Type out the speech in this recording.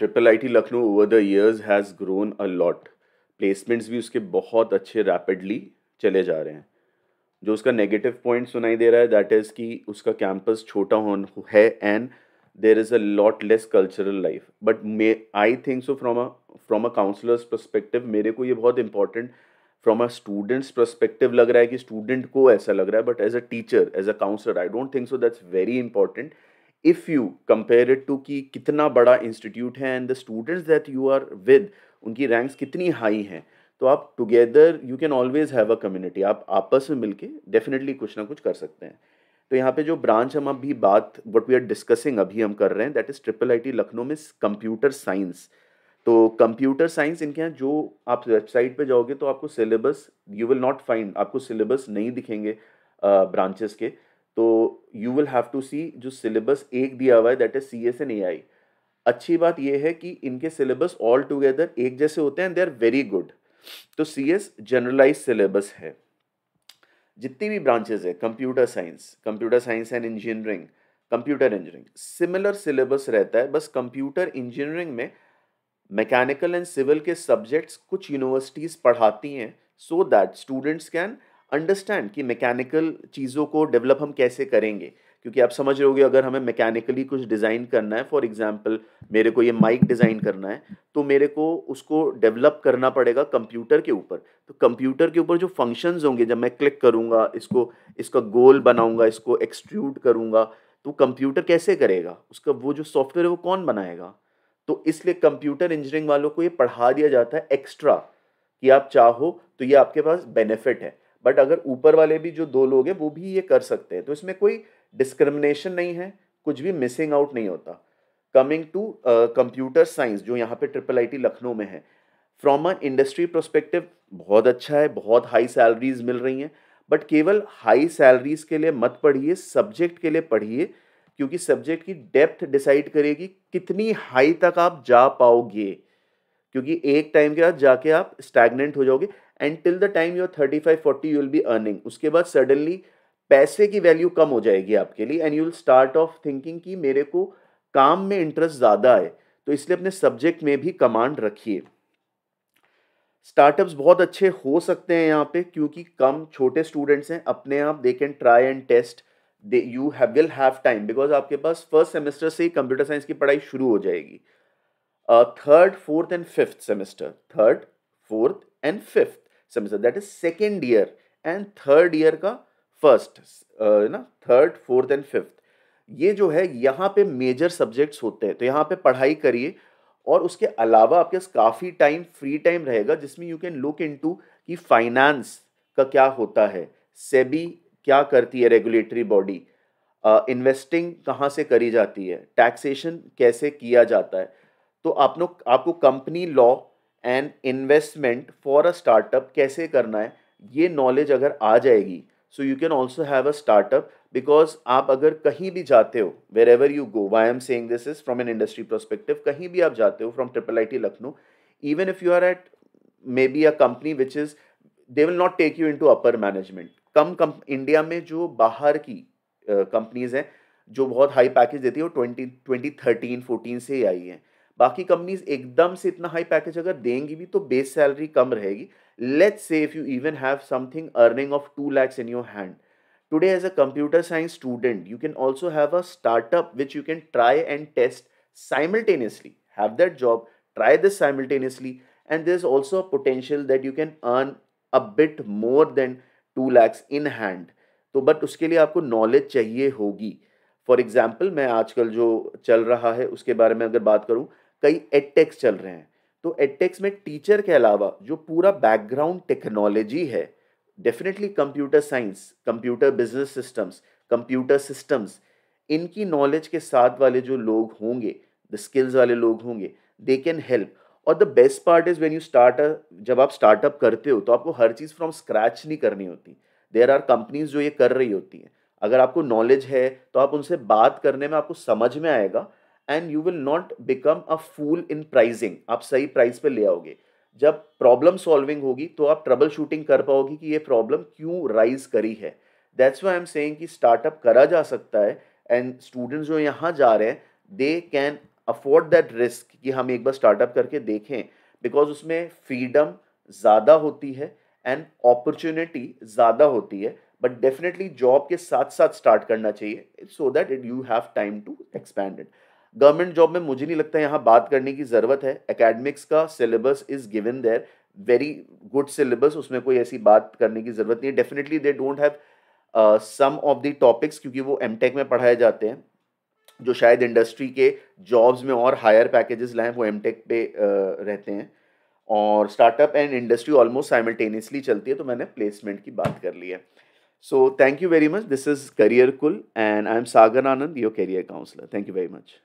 triple I T Lucknow over the years has grown a lot placements भी उसके बहुत अच्छे रैपिडली चले जा रहे हैं जो उसका नेगेटिव पॉइंट सुनाई दे रहा है दैट इज़ कि उसका कैंपस छोटा हो है and there is a lot less cultural life but may I think so from a from a counsellor's perspective मेरे को ये बहुत important from a student's perspective लग रहा है कि स्टूडेंट को ऐसा लग रहा है but as a teacher as a counsellor I don't think so that's very important if you compare it to कि कितना बड़ा इंस्टीट्यूट है and the students that you are with उनकी रैंक्स कितनी हाई हैं तो आप together you can always have a community आप आपस में मिलके डेफिनेटली कुछ ना कुछ कर सकते हैं तो यहाँ पे जो ब्रांच हम अभी बात वट वी आर डिस्कसिंग अभी हम कर रहे हैं that is triple I Lucknow में कंप्यूटर साइंस तो कंप्यूटर साइंस इनके यहाँ जो आप वेबसाइट पे जाओगे तो आपको syllabus you will not find आपको सिलेबस नहीं दिखेंगे ब्रांचेस uh, के तो you will have to see जो सिलेबस एक दिया हुआ है that is C S and A I अच्छी बात यह है कि इनके सिलेबस ऑल टुगेदर एक जैसे होते हैं दे आर वेरी गुड तो सी एस जनरलाइज सिलेबस है जितनी भी ब्रांचेज है computer science computer science and engineering computer engineering similar syllabus रहता है बस कंप्यूटर इंजीनियरिंग में मैकेनिकल एंड सिविल के सब्जेक्ट्स कुछ यूनिवर्सिटीज़ पढ़ाती हैं so that students can understand कि मैकेनिकल चीज़ों को डेवलप हम कैसे करेंगे क्योंकि आप समझ रहे हो अगर हमें मैकेनिकली कुछ डिज़ाइन करना है फॉर एग्जांपल मेरे को ये माइक डिज़ाइन करना है तो मेरे को उसको डेवलप करना पड़ेगा कंप्यूटर के ऊपर तो कंप्यूटर के ऊपर जो फंक्शंस होंगे जब मैं क्लिक करूँगा इसको इसका गोल बनाऊँगा इसको एक्सट्रूड करूँगा तो कंप्यूटर कैसे करेगा उसका वो जो सॉफ्टवेयर है वो कौन बनाएगा तो इसलिए कंप्यूटर इंजीनियरिंग वालों को ये पढ़ा दिया जाता है एक्स्ट्रा कि आप चाहो तो ये आपके पास बेनिफिट है बट अगर ऊपर वाले भी जो दो लोग हैं वो भी ये कर सकते हैं तो इसमें कोई डिस्क्रिमिनेशन नहीं है कुछ भी मिसिंग आउट नहीं होता कमिंग टू कंप्यूटर साइंस जो यहाँ पे ट्रिपल टी लखनऊ में है फ्रॉम अ इंडस्ट्री प्रोस्पेक्टिव बहुत अच्छा है बहुत हाई सैलरीज मिल रही हैं बट केवल हाई सैलरीज के लिए मत पढ़िए सब्जेक्ट के लिए पढ़िए क्योंकि सब्जेक्ट की डेप्थ डिसाइड करेगी कितनी हाई तक आप जा पाओगे क्योंकि एक टाइम के बाद जाके आप स्टैगनेंट हो जाओगे and till the time your thirty five forty you will be earning उसके बाद सडनली पैसे की वैल्यू कम हो जाएगी आपके लिए and you will start of thinking कि मेरे को काम में इंटरेस्ट ज़्यादा है तो इसलिए अपने सब्जेक्ट में भी कमांड रखिए स्टार्टअप्स बहुत अच्छे हो सकते हैं यहाँ पे क्योंकि कम छोटे स्टूडेंट्स हैं अपने आप they can try and test they you have will have time because आपके पास फर्स्ट सेमेस्टर से ही कंप्यूटर साइंस की पढ़ाई शुरू हो जाएगी third fourth and fifth semester third fourth and fifth semester that is second year and third year का first ना थर्ड फोर्थ एंड फिफ्थ ये जो है यहाँ पे मेजर सब्जेक्ट्स होते हैं तो यहाँ पे पढ़ाई करिए और उसके अलावा आपके पास काफ़ी टाइम फ्री टाइम रहेगा जिसमें you can look into कि फाइनेंस का क्या होता है सेबी क्या करती है रेगुलेटरी बॉडी इन्वेस्टिंग कहाँ से करी जाती है टैक्सेशन कैसे किया जाता है तो आप लोग आपको company law and investment for a startup कैसे करना है ये नॉलेज अगर आ जाएगी so you can also have a startup because आप अगर कहीं भी जाते हो wherever you go why I'm saying this is from an industry prospective कहीं भी आप जाते हो from triple I T Lucknow even if you are at maybe a company which is they will not take you into upper management कम कम India में जो बाहर की कंपनीज़ uh, हैं जो बहुत हाई पैकेज देती है वो ट्वेंटी ट्वेंटी थर्टीन फोर्टीन से ही आई हैं बाकी कंपनीज एकदम से इतना हाई पैकेज अगर देंगी भी तो बेस सैलरी कम रहेगी let's say if you even have something earning of two lakhs in your hand today as a computer science student you can also have a startup which you can try and test simultaneously have that job try this simultaneously and this also potential that you can earn a bit more than two lakhs in hand तो but उसके लिए आपको knowledge चाहिए होगी for example मैं आजकल जो चल रहा है उसके बारे में अगर बात करूँ कई एडटेक्स चल रहे हैं तो एडटेक्स में टीचर के अलावा जो पूरा बैकग्राउंड टेक्नोलॉजी है definitely computer science computer business systems computer systems इनकी नॉलेज के साथ वाले जो लोग होंगे द स्किल्स वाले लोग होंगे दे कैन हेल्प और the best part is when you start जब आप स्टार्टअप करते हो तो आपको हर चीज़ फ्रॉम स्क्रैच नहीं करनी होती देर आर कंपनीज जो ये कर रही होती हैं अगर आपको नॉलेज है तो आप उनसे बात करने में आपको समझ में आएगा and you will not become a fool in pricing आप सही प्राइस पे ले आओगे जब प्रॉब्लम सॉल्विंग होगी तो आप ट्रबल शूटिंग कर पाओगे कि ये प्रॉब्लम क्यों राइज करी है दैट्स वाई एम सेइंग कि स्टार्टअप करा जा सकता है एंड स्टूडेंट्स जो यहाँ जा रहे हैं they can afford that risk कि हम एक बार स्टार्टअप करके देखें बिकॉज उसमें फ्रीडम ज़्यादा होती है एंड अपॉर्चुनिटी ज़्यादा होती है बट डेफिनेटली जॉब के साथ साथ स्टार्ट करना चाहिए so that it you have time to expand it government job में मुझे नहीं लगता यहाँ बात करने की ज़रूरत है एकेडमिक्स का syllabus is given there very good syllabus उसमें कोई ऐसी बात करने की ज़रूरत नहीं है definitely they don't have some of the topics क्योंकि वो एम में पढ़ाए जाते हैं जो शायद इंडस्ट्री के जॉब्स में और हायर पैकेजेस लाएँ वो एम पे uh, रहते हैं और startup and industry almost simultaneously चलती है तो मैंने प्लेसमेंट की बात कर ली है so thank you very much this is career cool and I am Sagar Anand your career counsellor thank you very much